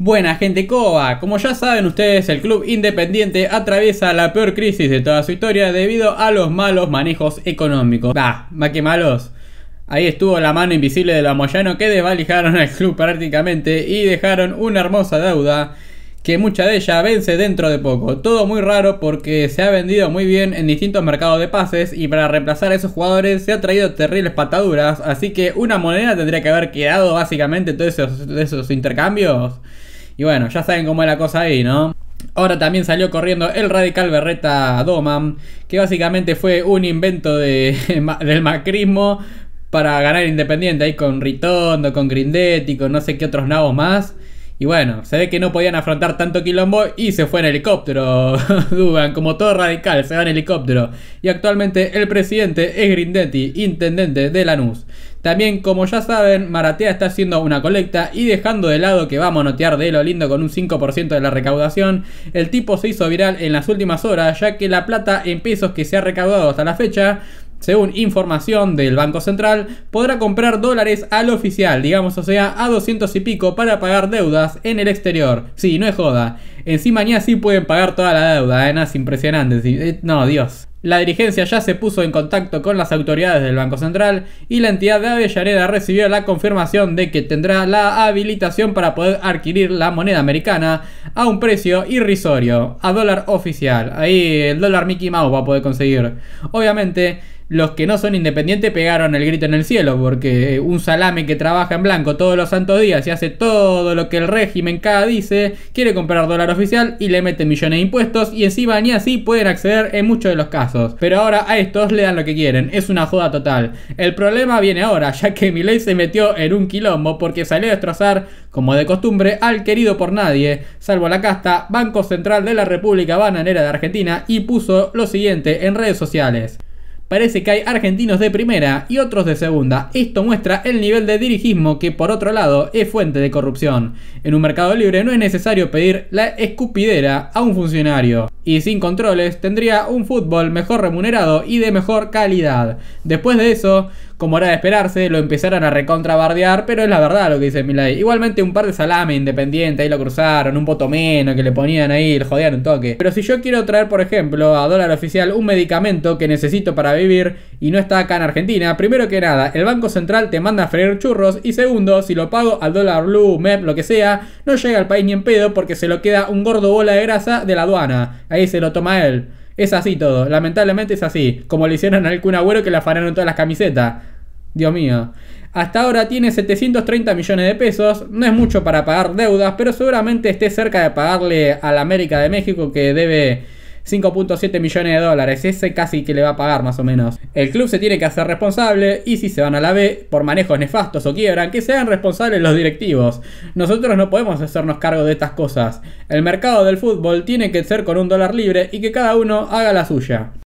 Buena gente Coba, como ya saben ustedes, el club independiente atraviesa la peor crisis de toda su historia debido a los malos manejos económicos. Bah, más que malos. Ahí estuvo la mano invisible de la Moyano que desvalijaron al club prácticamente y dejaron una hermosa deuda que mucha de ella vence dentro de poco. Todo muy raro porque se ha vendido muy bien en distintos mercados de pases y para reemplazar a esos jugadores se ha traído terribles pataduras, así que una moneda tendría que haber quedado básicamente todos esos intercambios y bueno, ya saben cómo es la cosa ahí, ¿no? Ahora también salió corriendo el radical berreta Doman, que básicamente fue un invento de, del macrismo para ganar Independiente, ahí con Ritondo, con Grindetti, con no sé qué otros nabos más. Y bueno, se ve que no podían afrontar tanto quilombo y se fue en helicóptero. Dugan, como todo radical, se va en helicóptero. Y actualmente el presidente es Grindetti, intendente de Lanús. También, como ya saben, Maratea está haciendo una colecta y dejando de lado que va a monotear de lo lindo con un 5% de la recaudación. El tipo se hizo viral en las últimas horas, ya que la plata en pesos que se ha recaudado hasta la fecha según información del Banco Central, podrá comprar dólares al oficial, digamos, o sea, a 200 y pico para pagar deudas en el exterior. Sí, no es joda. Encima ni así pueden pagar toda la deuda, ¿eh? es impresionante. Eh, no, Dios. La dirigencia ya se puso en contacto con las autoridades del Banco Central y la entidad de Avellaneda recibió la confirmación de que tendrá la habilitación para poder adquirir la moneda americana a un precio irrisorio, a dólar oficial. Ahí el dólar Mickey Mouse va a poder conseguir. Obviamente, los que no son independientes pegaron el grito en el cielo, porque eh, un salame que trabaja en blanco todos los santos días y hace todo lo que el régimen cada dice, quiere comprar dólar oficial y le mete millones de impuestos y encima ni así pueden acceder en muchos de los casos. Pero ahora a estos le dan lo que quieren, es una joda total. El problema viene ahora, ya que Miley se metió en un quilombo porque salió a destrozar, como de costumbre, al querido por nadie, salvo la casta, Banco Central de la República Bananera de Argentina y puso lo siguiente en redes sociales. Parece que hay argentinos de primera y otros de segunda. Esto muestra el nivel de dirigismo que por otro lado es fuente de corrupción. En un mercado libre no es necesario pedir la escupidera a un funcionario. Y sin controles tendría un fútbol mejor remunerado y de mejor calidad. Después de eso, como era de esperarse, lo empezaron a recontrabardear, pero es la verdad lo que dice Milay. Igualmente un par de salame independiente, ahí lo cruzaron, un menos que le ponían ahí, le jodían un toque. Pero si yo quiero traer, por ejemplo, a dólar oficial un medicamento que necesito para vivir y no está acá en Argentina, primero que nada, el Banco Central te manda a freír churros y segundo, si lo pago al dólar blue, MEP, lo que sea, no llega al país ni en pedo porque se lo queda un gordo bola de grasa de la aduana. Ahí se lo toma él. Es así todo, lamentablemente es así, como le hicieron al Kun Agüero que le afanaron todas las camisetas. Dios mío. Hasta ahora tiene 730 millones de pesos, no es mucho para pagar deudas, pero seguramente esté cerca de pagarle al América de México que debe 5.7 millones de dólares. Ese casi que le va a pagar más o menos. El club se tiene que hacer responsable y si se van a la B por manejos nefastos o quiebran, que sean responsables los directivos. Nosotros no podemos hacernos cargo de estas cosas. El mercado del fútbol tiene que ser con un dólar libre y que cada uno haga la suya.